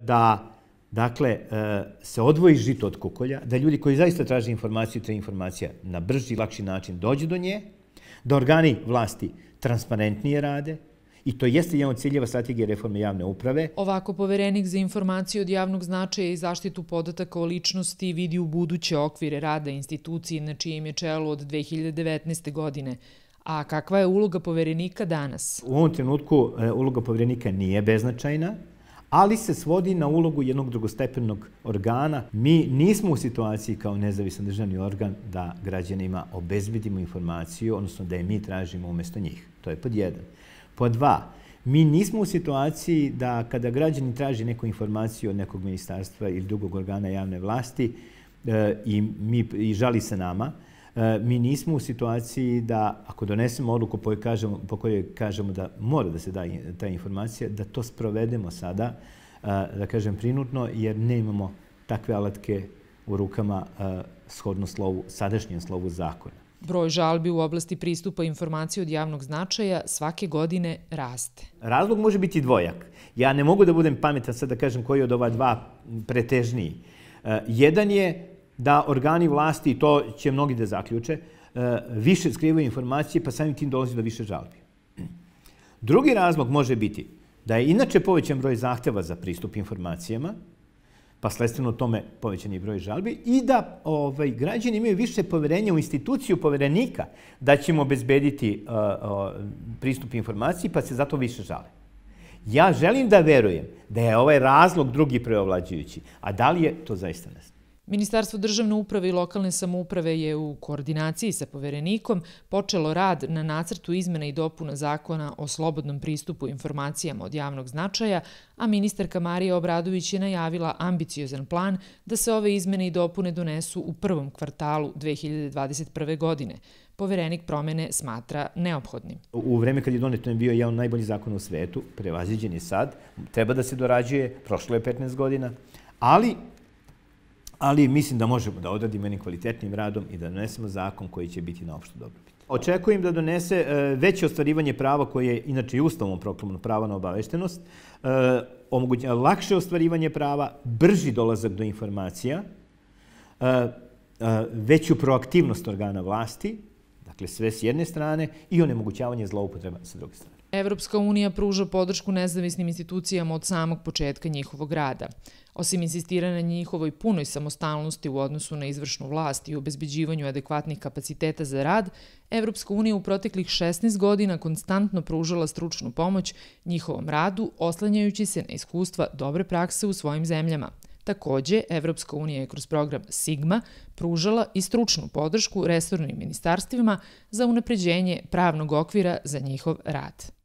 da dakle, e, se odvoji žito od kukolja, da ljudi koji zaista traže informaciju, te informacija na brži i lakši način dođe do nje, da organi vlasti transparentnije rade, I to jeste jedan od ciljeva strategije reforme javne uprave. Ovako poverenik za informacije od javnog značaja i zaštitu podataka o ličnosti vidi u buduće okvire rada institucije na čijem je čelu od 2019. godine. A kakva je uloga poverenika danas? U ovom trenutku e, uloga poverenika nije beznačajna ali se svodi na ulogu jednog drugostepenog organa. Mi nismo u situaciji kao nezavisan državni organ da građanima obezbedimo informaciju, odnosno da je mi tražimo umesto njih. To je pod jedan. Pod dva, mi nismo u situaciji da kada građani traži neku informaciju od nekog ministarstva ili drugog organa javne vlasti e, i, mi, i žali se nama, E, mi nismo u situaciji da, ako donesemo odluku po kojoj kažemo, po kojoj kažemo da mora da se da ta informacija, da to sprovedemo sada, e, da kažem prinutno, jer ne imamo takve alatke u rukama e, shodno slovu, sadašnjem slovu zakona. Broj žalbi u oblasti pristupa informacije od javnog značaja svake godine raste. Razlog može biti dvojak. Ja ne mogu da budem pametan sad da kažem koji od ova dva pretežniji. Jedan je da organi vlasti, i to će mnogi da zaključe, e, više skrivaju informacije, pa samim tim dolazi do više žalbi. Drugi razlog može biti da je inače povećan broj zahteva za pristup informacijama, pa sledstveno tome povećan je broj žalbi, i da ovaj, građani imaju više poverenja u instituciju poverenika da ćemo obezbediti uh, uh, pristup informaciji, pa se zato više žale. Ja želim da verujem da je ovaj razlog drugi preovlađujući, a da li je to zaista nas? Ministarstvo državne uprave i lokalne samouprave je u koordinaciji sa poverenikom počelo rad na nacrtu izmena i dopuna zakona o slobodnom pristupu informacijama od javnog značaja, a ministarka Marija Obradović je najavila ambiciozan plan da se ove izmene i dopune donesu u prvom kvartalu 2021. godine. Poverenik promene smatra neophodnim. U vreme kad je doneto je bio jedan najbolji zakon u svetu, prevaziđen je sad, treba da se dorađuje, prošlo je 15 godina, ali ali mislim da možemo da odradimo jednim kvalitetnim radom i da donesemo zakon koji će biti na opštu dobrobit. Očekujem da donese e, veće ostvarivanje prava koje je inače i ustavom proklamano prava na obaveštenost, e, lakše ostvarivanje prava, brži dolazak do informacija, e, veću proaktivnost organa vlasti, dakle sve s jedne strane, i onemogućavanje zloupotreba sa druge strane. Evropska unija pruža podršku nezavisnim institucijama od samog početka njihovog rada. Osim insistira na njihovoj punoj samostalnosti u odnosu na izvršnu vlast i obezbeđivanju adekvatnih kapaciteta za rad, Evropska unija u proteklih 16 godina konstantno pružala stručnu pomoć njihovom radu, oslanjajući se na iskustva dobre prakse u svojim zemljama. Takođe, Evropska unija je kroz program SIGMA pružala i stručnu podršku resornim ministarstvima za unapređenje pravnog okvira za njihov rad.